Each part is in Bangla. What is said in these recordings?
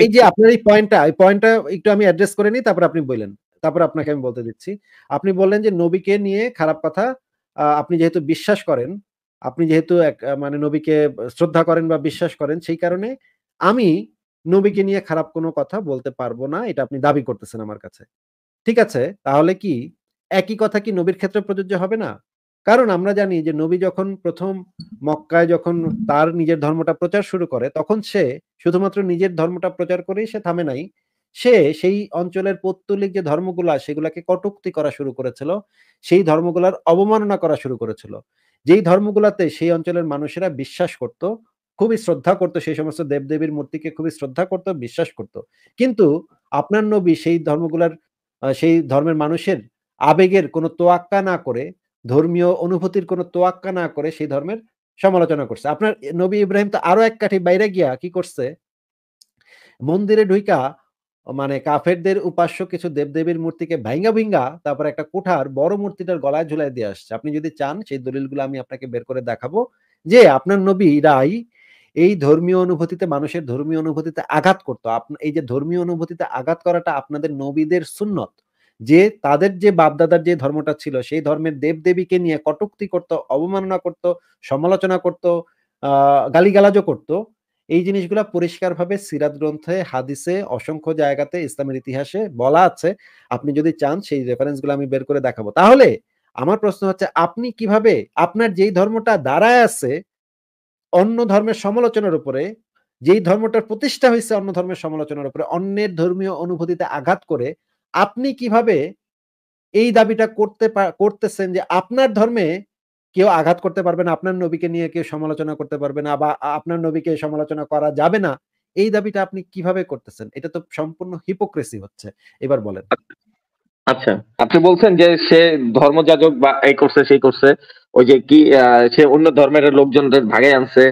এই যে আপনার এই পয়েন্টটা এই পয়েন্টটা একটু আমি অ্যাড্রেস করে নিই তারপর আপনি বললেন তারপর আপনাকে আমি বলতে দিচ্ছি আপনি বললেন যে নবীকে নিয়ে খারাপ কথা আপনি যেহেতু বিশ্বাস করেন আপনি যেহেতু এক মানে নবীকে শ্রদ্ধা করেন বা বিশ্বাস করেন সেই কারণে আমি নবীকে নিয়ে খারাপ কোনো কথা বলতে পারবো না এটা আপনি দাবি করতেছেন আমার কাছে ঠিক আছে তাহলে কি একই কথা কি নবীর ক্ষেত্রে প্রযোজ্য হবে না কারণ আমরা জানি যে নবী যখন প্রথম মক্কায় যখন তার নিজের ধর্মটা প্রচার শুরু করে তখন সে শুধুমাত্র নিজের ধর্মটা প্রচার করেই সে থামে নাই সে সেই অঞ্চলের পৌত্তলিক যে ধর্মগুলা সেগুলাকে কটুক্তি করা শুরু করেছিল সেই ধর্মগুলার অবমাননা করা শুরু করেছিল যেই ধর্মগুলাতে সেই অঞ্চলের মানুষেরা বিশ্বাস করত খুবই শ্রদ্ধা করত সেই সমস্ত দেবদেবীর মূর্তিকে খুবই শ্রদ্ধা করত বিশ্বাস করত কিন্তু আপনার নবী সেই ধর্মগুলার সেই ধর্মের মানুষের আবেগের কোনো তোয়াক্কা না করে ধর্মীয় অনুভূতির কোনো তোয়াক্কা না করে সেই ধর্মের সমালোচনা করছে আপনার নবী ইব্রাহিম তো আরো এক কাঠি বাইরে গিয়া কি করছে মন্দিরে ঢুইকা মানে কাফেরদের উপাস্য কিছু দেবদেবীর মূর্তিকে ভাইঙ্গা ভিঙ্গা তারপর একটা কোঠার বড় মূর্তিটার গলায় ঝুলাই দিয়ে আসছে আপনি যদি চান সেই দলিলগুলো আমি আপনাকে বের করে দেখাবো যে আপনার নবী রাই এই ধর্মীয় অনুভূতিতে মানুষের ধর্মীয় অনুভূতিতে আঘাত করতো এই যে ধর্মীয় অনুভূতিতে আঘাত করাটা আপনাদের নবীদের সুন্নত যে তাদের যে বাপদাদার যে ধর্মটা ছিল সেই ধর্মের দেবদেবীকে নিয়ে কটুক্তি করত অবমাননা করত সমালোচনা করত গালিগালাজও করত এই জিনিসগুলো পরিষ্কারভাবে সিরাত গ্রন্থে হাদিসে অসংখ্য জায়গাতে ইসলামের ইতিহাসে বলা আছে আপনি যদি চান সেই রেফারেন্সগুলো আমি বের করে দেখাবো তাহলে আমার প্রশ্ন হচ্ছে আপনি কিভাবে আপনার যেই ধর্মটা দাঁড়ায় আছে অন্য ধর্মের সমালোচনার উপরে যেই ধর্মটার প্রতিষ্ঠা হয়েছে অন্য ধর্মের সমালোচনার উপরে অন্যের ধর্মীয় অনুভূতিতে আঘাত করে আপনি কিভাবে এই দাবিটা করতে করতেছেন যে আপনার ধর্মে কেউ আঘাত করতে পারবে না আপনার নবীকে নিয়ে কেউ সমালোচনা করতে পারবে না বা আপনার নবীকে সমালোচনা করা যাবে না এই দাবিটা আপনি কিভাবে করতেছেন এটা তো সম্পূর্ণ হিপোক্রেসি হচ্ছে এবার বলেন আচ্ছা আপনি বলছেন যে সে ধর্মযাজক বা এই করছে সেই করছে ওই যে কি সে অন্য ধর্মের লোকজনদের ভাগে আনছে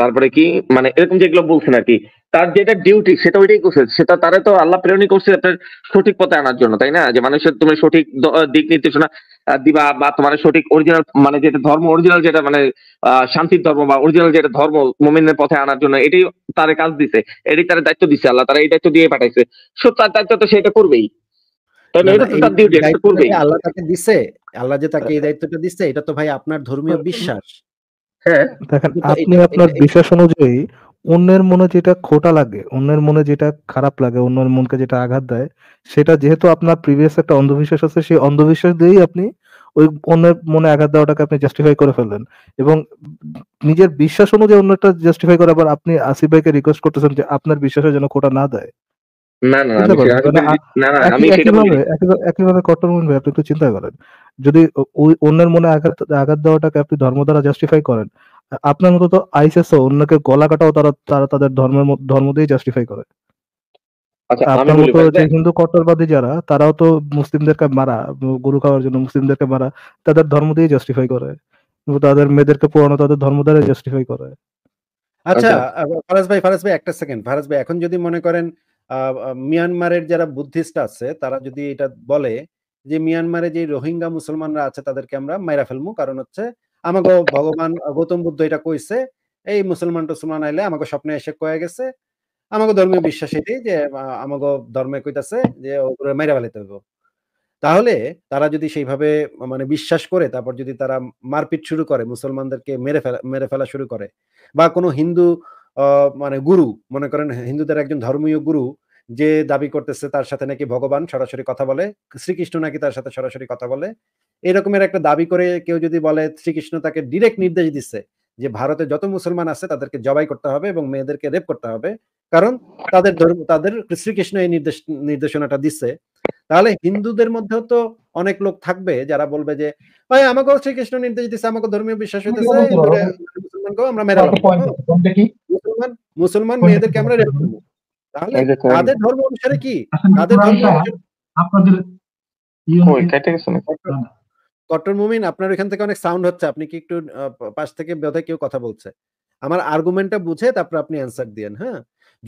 তারপরে কি মানে এরকম যেগুলো বলছেন আর কি তার যেটা ডিউটি সেটা ওইটাই করছে সেটা তারা তো আল্লাহ প্রেরণী করছে আপনার সঠিক পথে আনার জন্য তাই না যে মানুষের তুমি সঠিক দিক নির্দেশনা দিবা বা তোমার সঠিক অরিজিনাল মানে যেটা ধর্ম অরিজিনাল যেটা মানে শান্তির ধর্ম বা অরিজিনাল যেটা ধর্ম মোমিনের পথে আনার জন্য এটাই তার কাজ দিছে এটাই তার দায়িত্ব দিছে আল্লাহ তারা এই দায়িত্ব দিয়ে পাঠাইছে সব তার দায়িত্ব তো সেটা করবেই আল্লাহ তাকে দিছে আল্লাহ যে তাকে এই দায়িত্বটা দিচ্ছে এটা তো ভাই আপনার ধর্মীয় হ্যাঁ। বিশ্বাস হ্যাঁ আপনি আপনার বিশ্বাস অনুযায়ী অন্যের মনে যেটা খোটা লাগে অন্যের মনে যেটা খারাপ লাগে অন্যের মনকে যেটা আঘাত দেয় সেটা যেহেতু আপনার প্রিভিয়াস একটা অন্ধবিশ্বাস আছে সেই অন্ধবিশ্বাস দিয়েই আপনি ওই অন্যের মনে আঘাত দেওয়াটাকে আপনি জাস্টিফাই করে ফেললেন এবং নিজের বিশ্বাস অনুযায়ী অন্যটা জাস্টিফাই করে আবার আপনি আসিফ ভাইকে রিকোয়েস্ট করতেছেন যে আপনার বিশ্বাসের যেন খোটা না দেয় আপনি একটু চিন্তা করেন যদি ওই অন্যের মনে আঘাত আঘাত দেওয়াটাকে আপনি ধর্ম দ্বারা জাস্টিফাই করেন আপনার মতো তো আইসিএস অন্যকে গলা কাটাও তারা তারা তাদের ধর্মের ধর্ম দিয়ে জাস্টিফাই করে আচ্ছা, আপনার মতো যে হিন্দু কট্টরবাদী যারা তারাও তো মুসলিমদেরকে মারা গরু খাওয়ার জন্য মুসলিমদেরকে মারা তাদের ধর্ম দিয়ে জাস্টিফাই করে তাদের মেয়েদেরকে পোড়ানো তাদের ধর্ম দ্বারা জাস্টিফাই করে আচ্ছা, আচ্ছা। ফারাজ ভাই ফারাজ ভাই একটা সেকেন্ড ফারাজ ভাই এখন যদি মনে করেন মিয়ানমারের যারা বুদ্ধিস্ট আছে তারা যদি এটা বলে যে মিয়ানমারে যে রোহিঙ্গা মুসলমানরা আছে তাদেরকে আমরা মাইরা ফেলবো কারণ হচ্ছে আমাকে ভগবান গৌতম বুদ্ধ এটা কইছে এই মুসলমান টুসলমান আইলে আমাকে স্বপ্নে এসে কয়ে গেছে আমাকে ধর্মীয় বিশ্বাস এটি যে আমাকে ধর্মে কইতাছে যে ওগুলো মাইরা ফেলাইতে হইব তাহলে তারা যদি সেইভাবে মানে বিশ্বাস করে তারপর যদি তারা মারপিট শুরু করে মুসলমানদেরকে মেরে ফেলা মেরে ফেলা শুরু করে বা কোনো হিন্দু মানে গুরু মনে করেন হিন্দুদের একজন ধর্মীয় গুরু যে দাবি করতেছে তার সাথে নাকি ভগবান সরাসরি কথা বলে শ্রীকৃষ্ণ নাকি তার সাথে সরাসরি কথা বলে এরকমের একটা দাবি করে কেউ যদি বলে শ্রীকৃষ্ণ তাকে ডিরেক্ট নির্দেশ দিচ্ছে যে ভারতে যত মুসলমান আছে তাদেরকে জবাই করতে হবে এবং মেয়েদেরকে রেপ করতে হবে কারণ তাদের ধর্ম তাদের শ্রীকৃষ্ণ এই নির্দেশ নির্দেশনাটা দিচ্ছে তাহলে হিন্দুদের মধ্যেও তো অনেক লোক থাকবে যারা বলবে যে ভাই আমাকেও শ্রীকৃষ্ণ নির্দেশ দিচ্ছে আমাকে ধর্মীয় বিশ্বাস হইতেছে আমরা মেরে মুসলমান মুসলমান মেয়েদেরকে আমরা রেপ করবো তাহলে তাদের ধর্ম অনুসারে কি তাদের ধর্ম আপনাদের কট্টর মুমিন আপনার ওইখান থেকে অনেক সাউন্ড হচ্ছে আপনি কি একটু পাশ থেকে বোধহয় কেউ কথা বলছে আমার আর্গুমেন্টটা বুঝে তারপর আপনি অ্যান্সার দিয়েন হ্যাঁ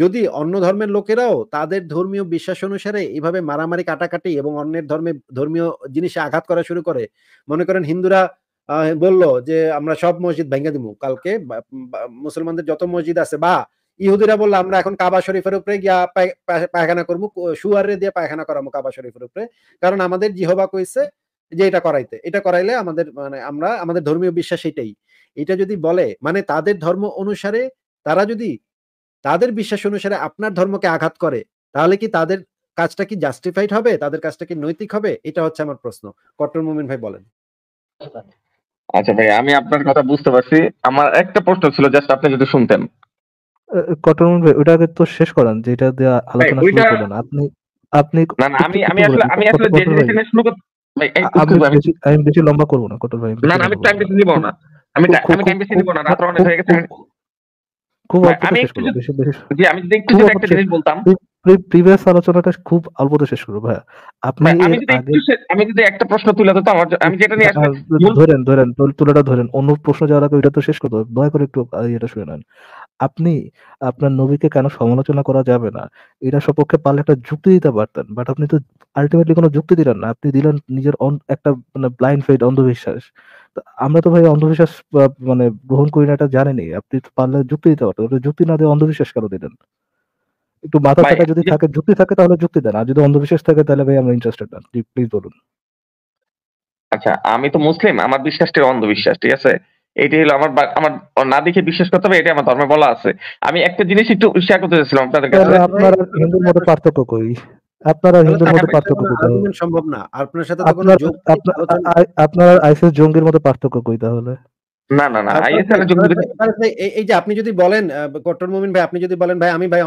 যদি অন্য ধর্মের লোকেরাও তাদের ধর্মীয় বিশ্বাস অনুসারে এইভাবে মারামারি কাটাকাটি এবং অন্যের ধর্মে ধর্মীয় জিনিসে আঘাত করা শুরু করে মনে করেন হিন্দুরা বলল যে আমরা সব মসজিদ ভেঙে দিব কালকে মুসলমানদের যত মসজিদ আছে বা ইহুদিরা বললো আমরা এখন কাবা শরীফের উপরে গিয়া পায়খানা করবো সুয়ারে দিয়ে পায়খানা করাবো কাবা শরীফের উপরে কারণ আমাদের জিহবা কইছে যে এটা করাইতে এটা করাইলে আমাদের মানে আমরা আমাদের ধর্মীয় বিশ্বাস এটাই এটা যদি বলে মানে তাদের ধর্ম অনুসারে তারা যদি তাদের বিশ্বাস অনুসারে আপনার ধর্মকে আঘাত করে তাহলে কি তাদের কাজটা কি জাস্টিফাইড হবে তাদের কাজটা কি নৈতিক হবে এটা হচ্ছে আমার প্রশ্ন কট্টর মোমিন ভাই বলেন আচ্ছা ভাই আমি আপনার কথা বুঝতে পারছি আমার একটা প্রশ্ন ছিল জাস্ট আপনি যদি শুনতেন কট্টর মোমিন ভাই ওটা তো শেষ করেন যেটা দিয়ে আলোচনা শুরু করলেন আপনি আপনি না আমি আমি আসলে আমি আসলে যে জিনিসটা শুরু করতে আমি বেশি লম্বা করবো না কটল ভাই না আমি টাইম বেশি দিব না আমি আমি টাইম বেশি দিব না রাত অনেক হয়ে গেছে খুব আমি একটু বেশি আমি যদি একটু একটা জিনিস বলতাম প্রিভিয়াস আলোচনাটা খুব অল্পতে শেষ করবো ভাইয়া আপনি হ্যাঁ, আমি যদি একটা প্রশ্ন তুলে দিতাম আমি যেটা নিয়ে হ্যাঁ, ধরেন ধরেন তুলাটা ধরেন অন্য প্রশ্ন যাওয়ার আগে ওইটা তো শেষ করতে দয়া করে একটু এটা শুনে নেন আপনি আপনার নবীকে কেন সমালোচনা করা যাবে না এটা সপক্ষে পারলে একটা যুক্তি দিতে পারতেন বাট আপনি তো আলটিমেটলি কোনো যুক্তি দিলেন না আপনি দিলেন নিজের একটা মানে ব্লাইন্ড ফেড অন্ধবিশ্বাস আমরা তো ভাই অন্ধবিশ্বাস মানে গ্রহণ করি না এটা জানিনি আপনি পারলে যুক্তি দিতে পারতেন যুক্তি না দিয়ে অন্ধবিশ্বাস কেন দিলেন একটু মাথা থাকা যদি থাকে যুক্তি থাকে তাহলে যুক্তি দেন আর যদি অন্ধবিশ্বাস থাকে তাহলে ভাই আমরা ইন্টারেস্টেড না প্লিজ বলুন আচ্ছা আমি তো মুসলিম আমার বিশ্বাসটা অন্ধবিশ্বাস ঠিক আছে এটা হলো আমার আমার না দেখে বিশ্বাস করতে হবে এটা আমার ধর্মে বলা আছে আমি একটা জিনিস একটু শেয়ার করতে চাইছিলাম আপনাদের কাছে আপনার হিন্দুর মধ্যে পার্থক্য কই আপনারা হিন্দুর মধ্যে পার্থক্য কই সম্ভব না আপনার সাথে তো কোনো আপনারা আইসিস জঙ্গির মধ্যে পার্থক্য কই তাহলে এই যে আপনি যদি বলেন কট্টর ভাই আপনি যদি বলেন ভাই আমি ভাই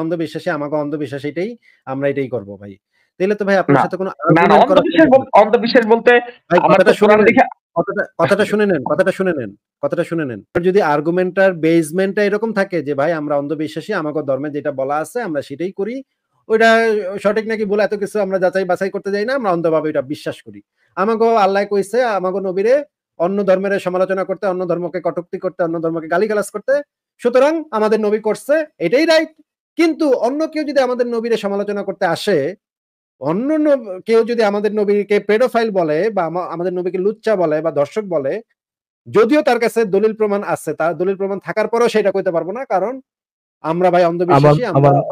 আমাকে অন্ধবিশ্বাস এটাই আমরা এটাই করব ভাই তাহলে তো ভাই আপনার সাথে কোনো অন্ধবিশ্বাস বলতে কথাটা শুনে কথাটা শুনে নেন কথাটা শুনে নেন কথাটা শুনে নেন যদি এরকম থাকে যে ভাই আমরা অন্ধবিশ্বাসী আমাকে ধর্মে যেটা বলা আছে আমরা সেটাই করি ওইটা সঠিক নাকি বলে এত কিছু আমরা যাচাই বাছাই করতে যাই না আমরা অন্ধভাবে এটা বিশ্বাস করি আমাকে আল্লাহ কইছে আমাকে নবীরে অন্য ধর্মের সমালোচনা করতে অন্য ধর্মকে কটুক্তি করতে অন্য ধর্মকে গালিগালাস করতে সুতরাং আমাদের নবী করছে এটাই রাইট কিন্তু অন্য কেউ যদি আমাদের নবীরে সমালোচনা করতে আসে অন্য কেউ যদি আমাদের নবীকে পেডোফাইল বলে বা আমাদের নবীকে লুচ্চা বলে বা দর্শক বলে যদিও তার কাছে দলিল প্রমাণ আছে তার দলিল প্রমাণ থাকার পরেও সেটা কইতে পারবো না কারণ আমরা ভাই অন্ধবিশ্বাসী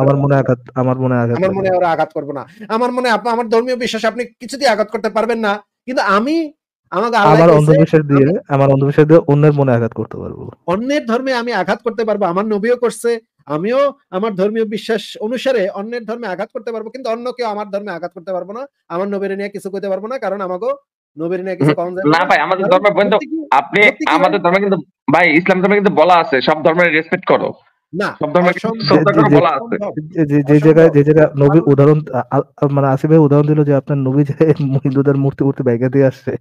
আমার মনে আঘাত আমার মনে আঘাত আমার মনে ওরা আঘাত করবো না আমার মনে আমার ধর্মীয় বিশ্বাস আপনি কিছুতেই আঘাত করতে পারবেন না কিন্তু আমি আমাকে আমার অন্ধবিশ্বাস দিয়ে আমার অন্ধবিশ্বাস দিয়ে অন্যের মনে আঘাত করতে পারবো অন্যের ধর্মে আমি আঘাত করতে পারবো আমার নবীও করছে আমিও আমার ধর্মীয় বিশ্বাস অনুসারে অন্যের ধর্মে আঘাত করতে পারবো কিন্তু অন্য কেউ আমার ধর্মে আঘাত করতে পারবো না আমার নবীর নিয়ে কিছু করতে পারবো না কারণ আমাকে নবীর নিয়ে কিছু কম না ভাই আমাদের ধর্মে আপনি আমাদের ধর্মে কিন্তু ভাই ইসলাম ধর্মে কিন্তু বলা আছে সব ধর্মের রেসপেক্ট করো ব্যাগে আচ্ছা। মানে দিয়ে আসছে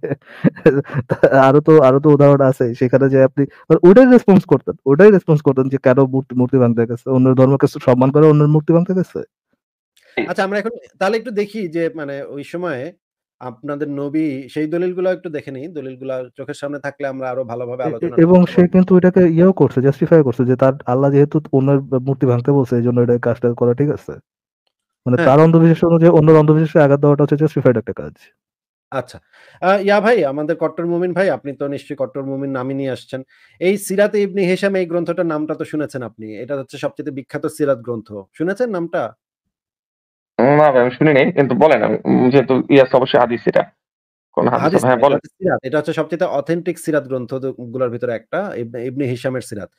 আরো তো আরো তো উদাহরণ আছে সেখানে যে আপনি ওটাই রেসপন্স ওটাই রেসপন্স যে মূর্তি মূর্তি গেছে অন্য ধর্মকে সম্মান করে অন্যের মূর্তি ভাঙতে গেছে হ্যাঁ। আচ্ছা আমরা এখন তাহলে একটু দেখি যে মানে ওই সময় আপনাদের নবী সেই দলিলগুলো একটু দেখে নিই দলিলগুলো চোখের সামনে থাকলে আমরা আরো ভালোভাবে আলোচনা এবং সে কিন্তু এটাকে ইয়েও করছে জাস্টিফাই করছে যে তার আল্লাহ যেহেতু অন্যের মূর্তি ভাঙতে বলছে এই জন্য এটা কাজটা করা ঠিক আছে মানে হ্যাঁ। তার অন্ধবিশ্বাস অনুযায়ী অন্যের অন্ধবিশ্বাসে আঘাত দেওয়াটা হচ্ছে জাস্টিফাইড একটা কাজ আচ্ছা ইয়া ভাই আমাদের কট্টর মুমিন ভাই আপনি তো নিশ্চয়ই কট্টর মুমিন নামই নিয়ে আসছেন এই সিরাতে ইবনি হিসাম এই গ্রন্থটার নামটা তো শুনেছেন আপনি এটা হচ্ছে সবচেয়ে বিখ্যাত সিরাত গ্রন্থ শুনেছেন নামটা না আমি শুনি নাই কিন্তু বলেন যেহেতু ইয়াস অবশ্যই হাদিস এটা কোন হাদিস হ্যাঁ বলেন এটা হচ্ছে সবচেয়ে অথেন্টিক সিরাত গ্রন্থগুলোর ভিতরে একটা ইবনে হিশামের সিরাত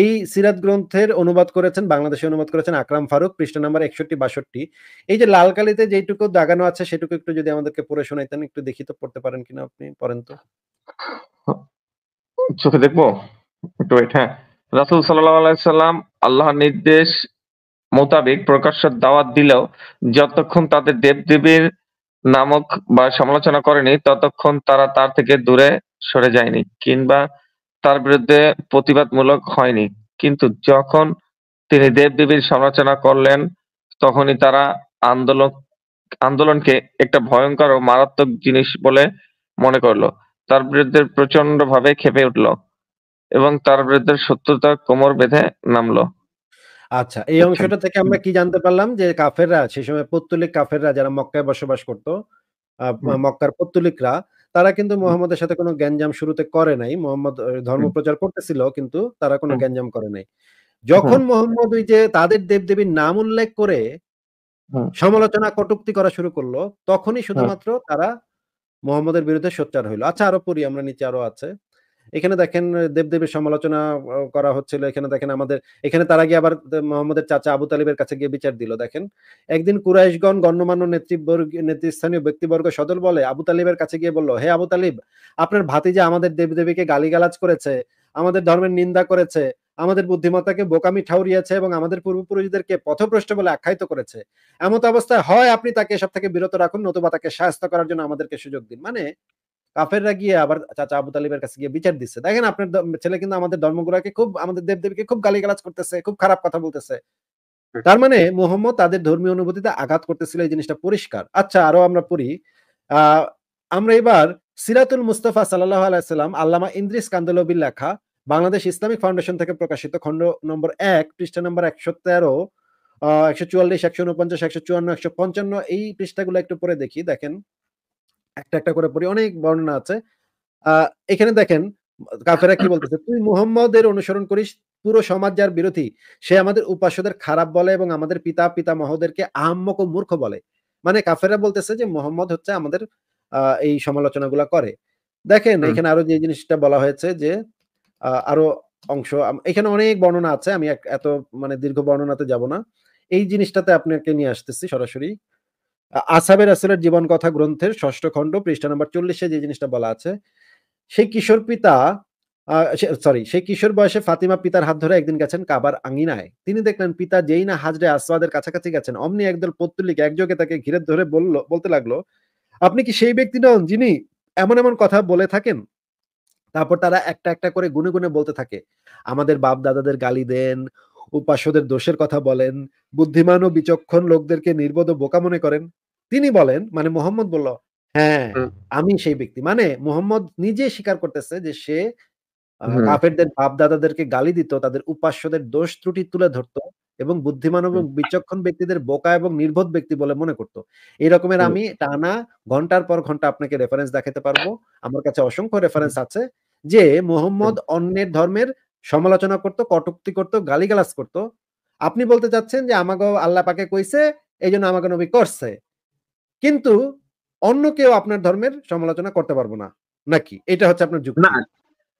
এই সিরাত গ্রন্থের অনুবাদ করেছেন বাংলাদেশে অনুবাদ করেছেন আকরাম ফারুক পৃষ্ঠ নাম্বার একষট্টি বাষট্টি এই যে লাল কালিতে যেটুকু দাগানো আছে সেটুকু একটু যদি আমাদেরকে পড়ে শোনাইতেন একটু দেখি তো পড়তে পারেন কিনা আপনি পড়েন তো চোখে দেখবো একটু ওয়েট হ্যাঁ রাসুল সাল্লাহ সাল্লাম আল্লাহর নির্দেশ মোতাবেক প্রকাশ্য দাওয়াত দিলেও যতক্ষণ তাদের দেবদেবীর নামক বা সমালোচনা করেনি ততক্ষণ তারা তার থেকে দূরে সরে যায়নি কিংবা তার বিরুদ্ধে প্রতিবাদমূলক হয়নি কিন্তু যখন তিনি দেবদেবীর সমালোচনা করলেন তখনই তারা আন্দোলন আন্দোলনকে একটা ভয়ঙ্কর ও মারাত্মক জিনিস বলে মনে করলো তার বিরুদ্ধে প্রচন্ড ভাবে খেপে উঠল এবং তার বিরুদ্ধে শত্রুতা কোমর বেঁধে নামলো আচ্ছা এই অংশটা থেকে আমরা কি জানতে পারলাম যে কাফেররা সেই সময় পত্তলিক কাফেররা যারা মক্কায় বসবাস করত মক্কার পত্তলিকরা তারা কিন্তু মোহাম্মদের সাথে কোনো গ্যাঞ্জাম শুরুতে করে নাই মোহাম্মদ ধর্ম প্রচার করতেছিল কিন্তু তারা কোনো গ্যাঞ্জাম করে নাই যখন মোহাম্মদ ওই যে তাদের দেবদেবীর নাম উল্লেখ করে সমালোচনা কটুক্তি করা শুরু করলো তখনই শুধুমাত্র তারা মোহাম্মদের বিরুদ্ধে সোচ্চার হইলো আচ্ছা আরো পড়ি আমরা নিচে আরো আছে এখানে দেখেন দেবদেবের সমালোচনা করা হচ্ছিল এখানে দেখেন আমাদের এখানে তারা গিয়ে আবার মোহাম্মদের চাচা আবু তালিবের কাছে গিয়ে বিচার দিল দেখেন একদিন কুরাইশগণ গণ্যমান্য নেতৃবর্গ নেতৃস্থানীয় ব্যক্তিবর্গ সদল বলে আবু তালিবের কাছে গিয়ে বলল হে আবু তালিব আপনার ভাতি যে আমাদের দেবদেবীকে গালিগালাজ করেছে আমাদের ধর্মের নিন্দা করেছে আমাদের বুদ্ধিমত্তাকে বোকামি ঠাউরিয়েছে এবং আমাদের পূর্বপুরুষদেরকে পথভ্রষ্ট বলে আখ্যায়িত করেছে এমত অবস্থায় হয় আপনি তাকে সব থেকে বিরত রাখুন নতুবা তাকে সাহায্য করার জন্য আমাদেরকে সুযোগ দিন মানে কাফেররা গিয়ে আবার চাচা আবু তালিবের কাছে গিয়ে বিচার দিচ্ছে দেখেন আপনার ছেলে কিন্তু আমাদের ধর্মগুলাকে খুব আমাদের দেবদেবীকে খুব গালি গালাজ করতেছে খুব খারাপ কথা বলতেছে তার মানে মোহাম্মদ তাদের ধর্মীয় অনুভূতিতে আঘাত করতেছিল এই জিনিসটা পরিষ্কার আচ্ছা আরো আমরা পড়ি আমরা এবার সিরাতুল মুস্তফা সাল্লাহ আলাইসাল্লাম আল্লামা ইন্দ্রিস কান্দলবির লেখা বাংলাদেশ ইসলামিক ফাউন্ডেশন থেকে প্রকাশিত খণ্ড নম্বর এক পৃষ্ঠা নম্বর একশো তেরো একশো চুয়াল্লিশ একশো উনপঞ্চাশ একশো চুয়ান্ন একশো পঞ্চান্ন এই পৃষ্ঠাগুলো একটু পরে দেখি দেখেন একটা একটা করে পড়ি অনেক বর্ণনা আছে এখানে দেখেন কাফেরা কি বলতেছে তুই মুহাম্মদের অনুসরণ করিস পুরো সমাজ যার বিরোধী সে আমাদের উপাস্যদের খারাপ বলে এবং আমাদের পিতা পিতা মহদেরকে আহম্মক ও মূর্খ বলে মানে কাফেরা বলতেছে যে মোহাম্মদ হচ্ছে আমাদের এই সমালোচনাগুলা করে দেখেন এখানে আরো যে জিনিসটা বলা হয়েছে যে আরো অংশ এখানে অনেক বর্ণনা আছে আমি এত মানে দীর্ঘ বর্ণনাতে যাব না এই জিনিসটাতে আপনাকে নিয়ে আসতেছি সরাসরি আসাবের আসলের জীবন কথা গ্রন্থের ষষ্ঠ খণ্ড পৃষ্ঠা নম্বর চল্লিশে যে জিনিসটা বলা আছে সেই কিশোর পিতা সরি সেই কিশোর বয়সে ফাতিমা পিতার হাত ধরে একদিন গেছেন কাবার আঙিনায় তিনি দেখলেন পিতা যেই না হাজরে আসওয়াদের কাছাকাছি গেছেন অমনি একদল পত্তলিক একযোগে তাকে ঘিরে ধরে বলল বলতে লাগলো আপনি কি সেই ব্যক্তি নন যিনি এমন এমন কথা বলে থাকেন তারপর তারা একটা একটা করে গুনে গুনে বলতে থাকে আমাদের বাপ দাদাদের গালি দেন উপাসদের দোষের কথা বলেন বুদ্ধিমান ও বিচক্ষণ লোকদেরকে নির্বোধ বোকা মনে করেন তিনি বলেন মানে মোহাম্মদ বলল হ্যাঁ আমি সেই ব্যক্তি মানে মোহাম্মদ নিজে স্বীকার করতেছে যে সে কাফেরদের বাপ দাদাদেরকে গালি দিত তাদের উপাস্যদের দোষ ত্রুটি তুলে ধরতো এবং বুদ্ধিমান এবং বিচক্ষণ ব্যক্তিদের বোকা এবং নির্বোধ ব্যক্তি বলে মনে করতো এই রকমের আমি টানা ঘন্টার পর ঘন্টা আপনাকে রেফারেন্স দেখাতে পারবো আমার কাছে অসংখ্য রেফারেন্স আছে যে মোহাম্মদ অন্যের ধর্মের সমালোচনা করত কটুক্তি করত গালিগালাজ করত আপনি বলতে চাচ্ছেন যে আমাকে আল্লাহ পাকে কইছে এই জন্য আমাকে নবী করছে কিন্তু অন্য কেউ আপনার ধর্মের সমালোচনা করতে পারবো না নাকি এটা হচ্ছে আপনার যুক্তি না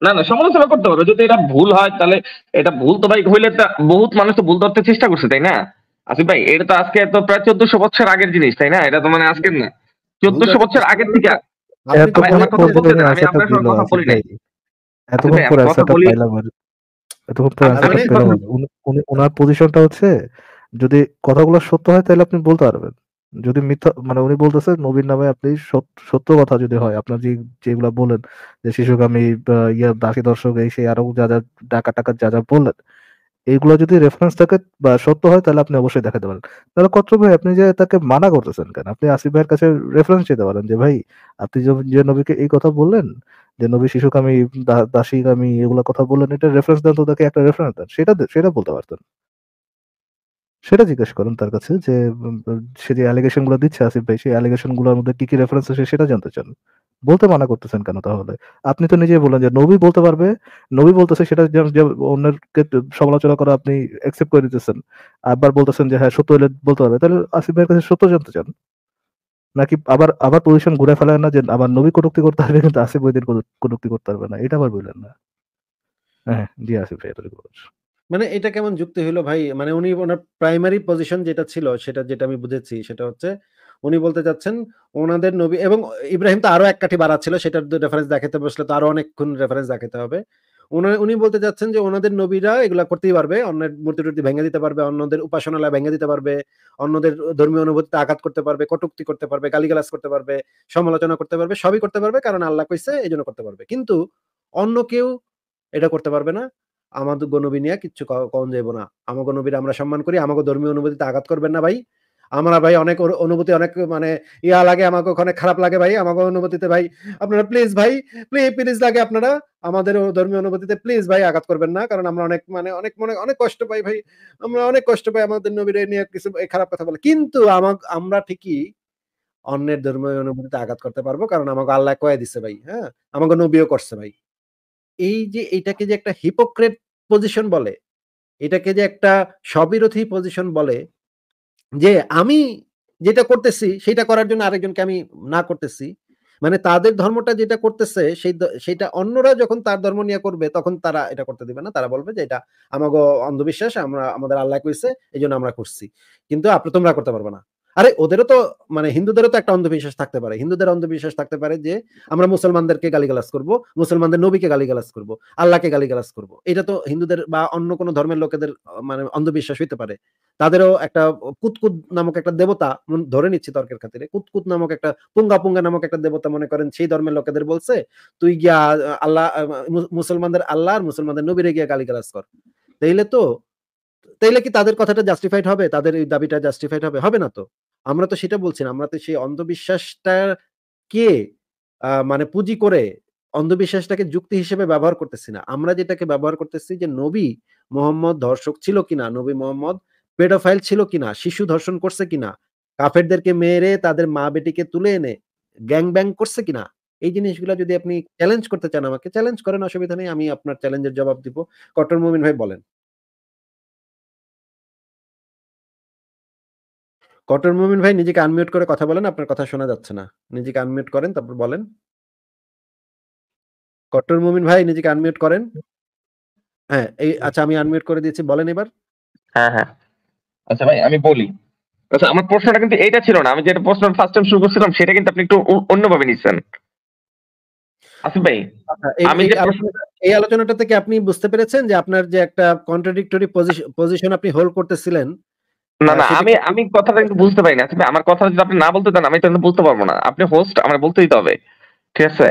না না সমালোচনা করতে পারবে যদি এটা ভুল হয় তাহলে এটা ভুল তো ভাই হইলে বহুত মানুষ তো ভুল ধরতে চেষ্টা করছে তাই না আসিফ ভাই এটা তো আজকে তো প্রায় চোদ্দশো বছর আগের জিনিস তাই না এটা তো মানে আজকের না চোদ্দশো বছর আগের থেকে আমি আচ্ছা, আপনার কথা হচ্ছে যদি কথাগুলো সত্য হয় তাহলে আপনি বলতে পারবেন যদি মিথ্যা মানে উনি বলতেছে নবীর নামে আপনি সত্য কথা যদি হয় আপনার যে যেগুলো বলেন যে শিশুগামী ইয়ার দাসি দর্শক এই সেই আরো যা যা ডাকা টাকা যা যা বললেন এইগুলো যদি রেফারেন্স থাকে বা সত্য হয় তাহলে আপনি অবশ্যই দেখাতে পারেন তাহলে কত ভাই আপনি যে তাকে মানা করতেছেন কেন আপনি আসিফ ভাইয়ের কাছে রেফারেন্স দিতে পারেন যে ভাই আপনি যে নবীকে এই কথা বললেন যে নবী শিশুকামী দাসীকামী এগুলো কথা বললেন এটা রেফারেন্স দেন তো তাকে একটা রেফারেন্স দেন সেটা সেটা বলতে পারতেন সেটা জিজ্ঞেস করেন তার কাছে যে সে যে অ্যালিগেশন গুলো দিচ্ছে আসিফ ভাই সেই অ্যালিগেশন গুলোর মধ্যে কি কি রেফারেন্স আছে সেটা জানতে চান বলতে মানা করতেছেন কেন তাহলে আপনি তো নিজে বলেন যে নবী বলতে পারবে নবী বলতেছে সেটা অন্যকে সমালোচনা করা আপনি অ্যাকসেপ্ট করে দিতেছেন আবার বলতেছেন যে হ্যাঁ সত্য হলে বলতে পারবে তাহলে আসিফ ভাইয়ের কাছে সত্য জানতে চান নাকি আবার আবার পজিশন ঘুরে ফেলেন না যে আবার নবী কটুক্তি করতে পারবে কিন্তু আসিফ দিন কটুক্তি করতে পারবে না এটা আবার বললেন না হ্যাঁ জি আসিফ ভাই এতটুকু মানে এটা কেমন যুক্তি হইলো ভাই? মানে উনি ওনার প্রাইমারি পজিশন যেটা ছিল সেটা যেটা আমি বুঝেছি সেটা হচ্ছে উনি বলতে চাচ্ছেন ওনাদের নবী এবং ইব্রাহিম তো আরো এক কাঠি বাড়া ছিল সেটার রেফারেন্স দেখাতে বসলে তো আরো অনেকক্ষণ রেফারেন্স দেখাতে হবে। উনি বলতে চাচ্ছেন যে ওনাদের নবীরা এগুলা করতেই পারবে। অন্যের মূর্তি টুর্তি ভেঙে দিতে পারবে, অন্যদের উপাসনালয় ভেঙে দিতে পারবে, অন্যদের ধর্মীয় অনুভূতিতে আঘাত করতে পারবে, কটুক্তি করতে পারবে, গালিগালাজ করতে পারবে, সমালোচনা করতে পারবে, সবই করতে পারবে কারণ আল্লাহ কইছে জন্য করতে পারবে। কিন্তু অন্য কেউ এটা করতে পারবে না। আমাদের গণবী নিয়ে কিচ্ছু কম যাইব না আমার গণবীর আমরা সম্মান করি আমাকে ধর্মীয় অনুভূতিতে আঘাত করবেন না ভাই আমরা ভাই অনেক অনুভূতি অনেক মানে ইয়া লাগে আমাকে ওখানে খারাপ লাগে ভাই আমাকে অনুভূতিতে ভাই আপনারা প্লিজ ভাই প্লিজ প্লিজ লাগে আপনারা আমাদের ধর্মীয় অনুভূতিতে প্লিজ ভাই আঘাত করবেন না কারণ আমরা অনেক মানে অনেক মনে অনেক কষ্ট পাই ভাই আমরা অনেক কষ্ট পাই আমাদের নবীর নিয়ে কিছু খারাপ কথা বলে কিন্তু আমার আমরা ঠিকই অন্যের ধর্মীয় অনুভূতিতে আঘাত করতে পারবো কারণ আমাকে আল্লাহ কয়ে দিছে ভাই হ্যাঁ আমাকে নবীও করছে ভাই এই যে এইটাকে যে একটা হিপোক্রেট পজিশন বলে এটাকে যে একটা স্ববিরোধী পজিশন বলে যে আমি যেটা করতেছি সেটা করার জন্য আরেকজনকে আমি না করতেছি মানে তাদের ধর্মটা যেটা করতেছে সেই সেটা অন্যরা যখন তার ধর্ম নিয়ে করবে তখন তারা এটা করতে দিবে না তারা বলবে যে এটা আমাগো অন্ধবিশ্বাস আমরা আমাদের আল্লাহ কইছে এই জন্য আমরা করছি কিন্তু আপনি তোমরা করতে পারবে না আরে ওদেরও তো মানে হিন্দুদেরও তো একটা অন্ধবিশ্বাস থাকতে পারে হিন্দুদের অন্ধবিশ্বাস থাকতে পারে যে আমরা মুসলমানদেরকে গালিগালাজ করব মুসলমানদের নবীকে গালিগালাজ করব আল্লাহকে গালিগালাজ করব এটা তো হিন্দুদের বা অন্য কোন ধর্মের লোকেদের মানে অন্ধবিশ্বাস হইতে পারে তাদেরও একটা কুতকুত নামক একটা দেবতা ধরে নিচ্ছি তর্কের খাতিরে কুতকুত নামক একটা পুঙ্গা পুঙ্গা নামক একটা দেবতা মনে করেন সেই ধর্মের লোকেদের বলছে তুই গিয়া আল্লাহ মুসলমানদের আল্লাহ আর মুসলমানদের নবীরে গিয়া গালিগালাজ কর তাইলে তো তাইলে কি তাদের কথাটা জাস্টিফাইড হবে তাদের দাবিটা জাস্টিফাইড হবে হবে না তো আমরা তো সেটা বলছি না আমরা তো সেই অন্ধবিশ্বাসটাকে মানে পুঁজি করে অন্ধবিশ্বাসটাকে যুক্তি হিসেবে ব্যবহার করতেছি না আমরা যেটাকে ব্যবহার করতেছি যে নবী মোহাম্মদ ধর্ষক ছিল কিনা নবী মোহাম্মদ পেডোফাইল ছিল কিনা শিশু ধর্ষণ করছে কিনা কাফেরদেরকে মেরে তাদের মা বেটিকে তুলে এনে গ্যাং ব্যাং করছে কিনা এই জিনিসগুলো যদি আপনি চ্যালেঞ্জ করতে চান আমাকে চ্যালেঞ্জ করেন অসুবিধা নেই আমি আপনার চ্যালেঞ্জের জবাব দিব কটন মোমিন ভাই বলেন কটর মোমিন ভাই নিজেকে আনমিউট করে কথা বলেন আপনার কথা শোনা যাচ্ছে না নিজেকে আনমিউট করেন তারপর বলেন কটর মোমিন ভাই নিজেকে আনমিউট করেন হ্যাঁ এই আচ্ছা আমি আনমিউট করে দিয়েছি বলেন এবার হ্যাঁ হ্যাঁ আচ্ছা ভাই আমি বলি আচ্ছা আমার প্রশ্নটা কিন্তু এটা ছিল না আমি যেটা প্রশ্ন ফার্স্ট টাইম শুরু করছিলাম সেটা কিন্তু আপনি একটু অন্যভাবে নিচ্ছেন আসিফ ভাই আচ্ছা, আমি যে এই আলোচনাটা থেকে আপনি বুঝতে পেরেছেন যে আপনার যে একটা কন্ট্রাডিক্টরি পজিশন আপনি হোল্ড করতেছিলেন না না আমি আমি কথাটা কিন্তু বুঝতে পারি না আচ্ছা আমার কথা যদি আপনি না বলতে দেন আমি বুঝতে পারবো না আপনি হোস্ট আমার হবে ঠিক আছে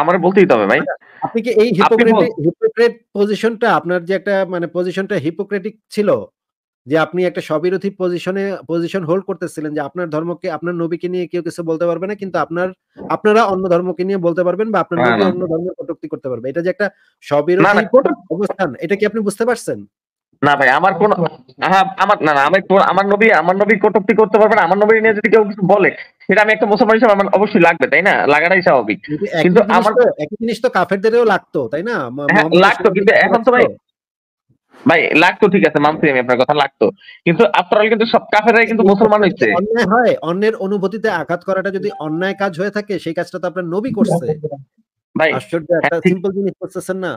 আমার হবে ভাই মানে আপনি কি এই হিপোক্রেট পজিশনটা আপনার যে একটা মানে পজিশনটা হিপোক্রেটিক ছিল যে আপনি একটা স্ববিরোধী পজিশনে পজিশন হোল্ড করতেছিলেন যে আপনার ধর্মকে আপনার নবীকে নিয়ে কেউ কিছু বলতে পারবে না কিন্তু আপনার আপনারা অন্য ধর্মকে নিয়ে বলতে পারবেন বা আপনার হ্যাঁ, হ্যাঁ। অন্য ধর্মের কটুক্তি করতে পারবে এটা যে একটা স্ববিরোধী অবস্থান এটা কি আপনি বুঝতে পারছেন না ভাই আমার কোন আচ্ছা। আমার না না আমি আমার নবী আমার নবী কটুক্তি করতে পারবে না আমার নবী নিয়ে যদি কেউ কিছু বলে সেটা আমি একটা মুসলমান হিসাবে আমার অবশ্যই লাগবে তাই না লাগাটাই স্বাভাবিক কিন্তু আমার একই জিনিস তো কাফেরদেরও লাগতো তাই না হ্যাঁ, লাগতো কিন্তু এখন তো ভাই ভাই লাগতো ঠিক আছে মানছি আমি আপনার কথা লাগতো কিন্তু আফটার কিন্তু সব কাফেরাই কিন্তু মুসলমান হইছে অন্যায় হয় অন্যের অনুভূতিতে আঘাত করাটা যদি অন্যায় কাজ হয়ে থাকে সেই কাজটা তো আপনার নবী করছে ভাই আশ্চর্য হ্যাঁ, একটা সিম্পল জিনিস করতেছেন না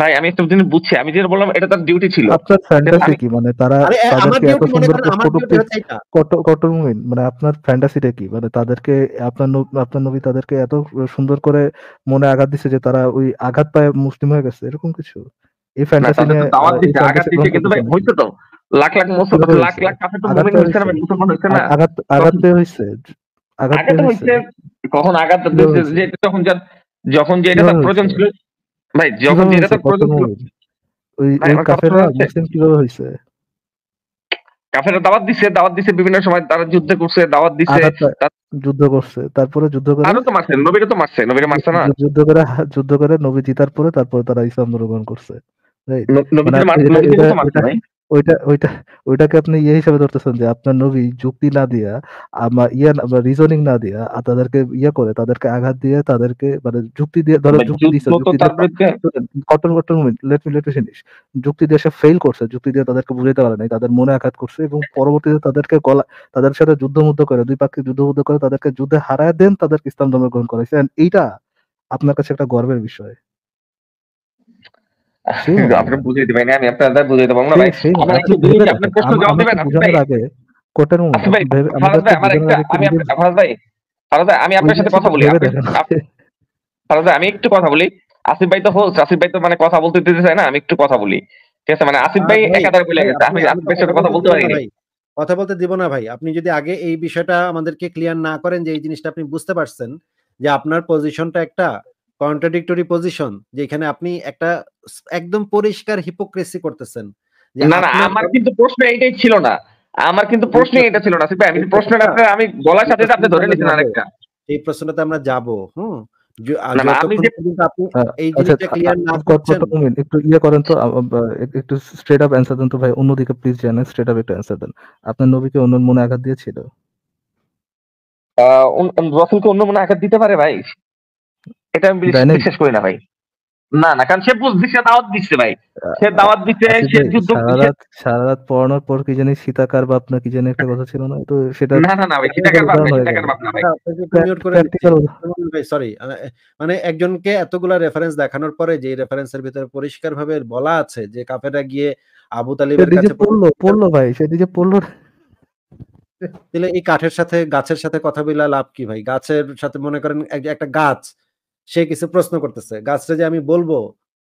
ভাই আমি একটু দিন বুঝছি আমি যেটা বললাম এটা তার ডিউটি ছিল আপনার ফ্যান্টাসি কি মানে তারা তাদেরকে এত সুন্দর কত মুমিন মানে আপনার ফ্যান্টাসিটা কি মানে তাদেরকে আপনার আপনার নবী তাদেরকে এত সুন্দর করে মনে আঘাত দিছে যে তারা ওই আঘাত পায় মুসলিম হয়ে গেছে এরকম কিছু এই ফ্যান্টাসি নিয়ে আঘাত দিছে কিন্তু ভাই হইতো তো লাখ লাখ মুসলমান লাখ লাখ কাফের তো মুমিন হইছে না মুসলমান হইছে না আঘাত আঘাত দিয়ে হইছে আঘাত হইছে কখন আঘাত হইছে যে তখন যখন যে এটা প্রয়োজন ছিল ভাই যখন যেটা তো ওই দাওয়াত দিছে দাওয়াত দিছে বিভিন্ন সময় তারা যুদ্ধ করছে দাওয়াত দিছে যুদ্ধ করছে তারপরে যুদ্ধ করে আরো তো মারছে নবীকে তো মারছে নবীকে মারছে না যুদ্ধ করে যুদ্ধ করে নবী জিতার পরে তারপরে তারা ইসলাম গ্রহণ করছে ওইটা ওইটা ওইটাকে আপনি ইয়ে হিসাবে ধরতেছেন যে আপনার নবী যুক্তি না দিয়া আমার ইয়া রিজনিং না দিয়া আর তাদেরকে ইয়া করে তাদেরকে আঘাত দিয়ে তাদেরকে মানে যুক্তি দিয়ে ধরো মানে যুক্তি দিছে কটন কটন let me let me finish যুক্তি দিয়ে সে ফেল করছে যুক্তি দিয়ে তাদেরকে বুঝাইতে পারে নাই তাদের মনে আঘাত করছে এবং পরবর্তীতে তাদেরকে গলা তাদের সাথে যুদ্ধমুদ্ধ করে দুই পাক্ষিক যুদ্ধমুদ্ধ করে তাদেরকে যুদ্ধে হারায় দেন তাদেরকে ইসলাম ধর্ম গ্রহণ করাইছে এইটা আপনার কাছে একটা গর্বের বিষয় আমি একটু কথা বলি আসিফ ভাই তো হোস্ট আসিফ ভাই তো মানে কথা বলতে দিতে চাই না আমি একটু কথা বলি ঠিক আছে মানে আসিফ ভাই একাধারে বলে গেছে আমি আসিফ ভাই সাথে কথা বলতে পারিনি কথা বলতে দিব না ভাই আপনি যদি আগে এই বিষয়টা আমাদেরকে ক্লিয়ার না করেন যে এই জিনিসটা আপনি বুঝতে পারছেন যে আপনার পজিশনটা একটা কন্ট্রাডিক্টরি পজিশন যে এখানে আপনি একটা একদম পরিষ্কার হিপোক্রেসি করতেছেন না না আমার কিন্তু প্রশ্ন এইটাই ছিল না আমার কিন্তু প্রশ্ন এটা ছিল না আমি প্রশ্নটা আমি বলার সাথে সাথে আপনি ধরে নিয়েছেন আরেকটা এই প্রশ্নটাতে আমরা যাব হুম আপনার নবীকে অন্য মনে আঘাত দিতে পারে ভাই এটা আমি বিশ্বাস করি না ভাই না না কারণ সে দাওয়াত দিচ্ছে ভাই সে দাওয়াত দিচ্ছে আচ্ছা, সে যুদ্ধ সারা রাত পড়ানোর পর কি জানি সীতাকার বাপ না কি জানি একটা কথা ছিল না তো সেটা না না না ভাই সীতাকার বাপ সীতাকার বাপ না ভাই সরি হ্যাঁ, মানে একজনকে এতগুলা রেফারেন্স দেখানোর পরে যে রেফারেন্সের ভিতরে পরিষ্কারভাবে বলা আছে যে কাফেররা গিয়ে আবু তালিবের কাছে পড়লো পড়লো ভাই সেটি যে পড়লো তাহলে এই কাঠের সাথে গাছের সাথে কথা বলে লাভ কি ভাই গাছের সাথে মনে করেন একটা গাছ সে কিছু প্রশ্ন করতেছে গাছটা যে আমি বলবো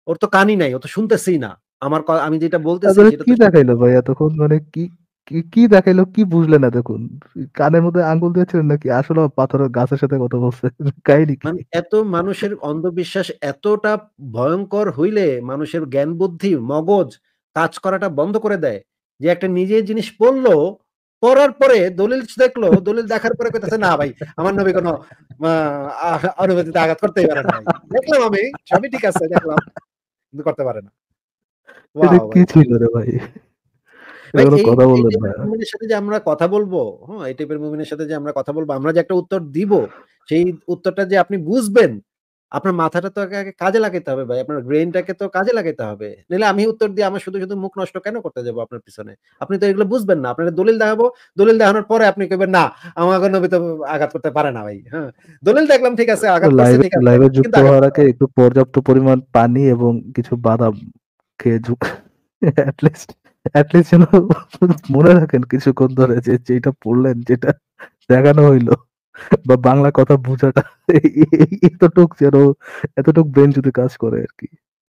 ওর তো কানই নাই ও তো শুনতেছি না আমার আমি যেটা বলতেছি কি দেখাইলো ভাই এতক্ষণ মানে কি কি দেখাইলো কি না দেখুন কানের মধ্যে আঙ্গুল দিয়েছিলেন নাকি আসলে পাথর গাছের সাথে কথা বলছে কাহিনী মানে এত মানুষের অন্ধবিশ্বাস এতটা ভয়ঙ্কর হইলে মানুষের জ্ঞান বুদ্ধি মগজ কাজ করাটা বন্ধ করে দেয় যে একটা নিজের জিনিস পড়লো পড়ার পরে দলিল দেখলো দলিল দেখার পরে কইতেছে না ভাই আমার নবী কোনো অনুভূতিতে আঘাত করতেই পারে না দেখলাম আমি সবই ঠিক আছে দেখলাম কিন্তু করতে পারে না কি ছিল রে ভাই সাথে যে আমরা কথা বলবো হ্যাঁ এই টাইপের মুমিনের সাথে যে আমরা কথা বলবো আমরা যে একটা উত্তর দিব সেই উত্তরটা যে আপনি বুঝবেন আপনার মাথাটা তো কাজে লাগাতে হবে ভাই আপনার ব্রেনটাকে তো কাজে লাগাতে হবে নাহলে আমি উত্তর দিয়ে আমার শুধু শুধু মুখ নষ্ট কেন করতে যাবো আপনার পিছনে আপনি তো এগুলো বুঝবেন না আপনার দলিল দেখাবো দলিল দেখানোর পরে আপনি কেবেন না আমাকে নবী তো আঘাত করতে পারে না ভাই হ্যাঁ দলিল দেখলাম ঠিক আছে আঘাত ঠিক আছে লাইভে যুক্ত হওয়ার আগে একটু পর্যাপ্ত পরিমাণ পানি এবং কিছু বাদাম খেয়ে ঝুঁক অ্যাটলিস্ট অ্যাটলিস্ট মনে রাখেন কিছুক্ষণ ধরে যে যেটা পড়লেন যেটা দেখানো হইলো বা বাংলা কথা বোঝাটা এতটুক যেন এতটুক ব্রেন যদি কাজ করে আর কি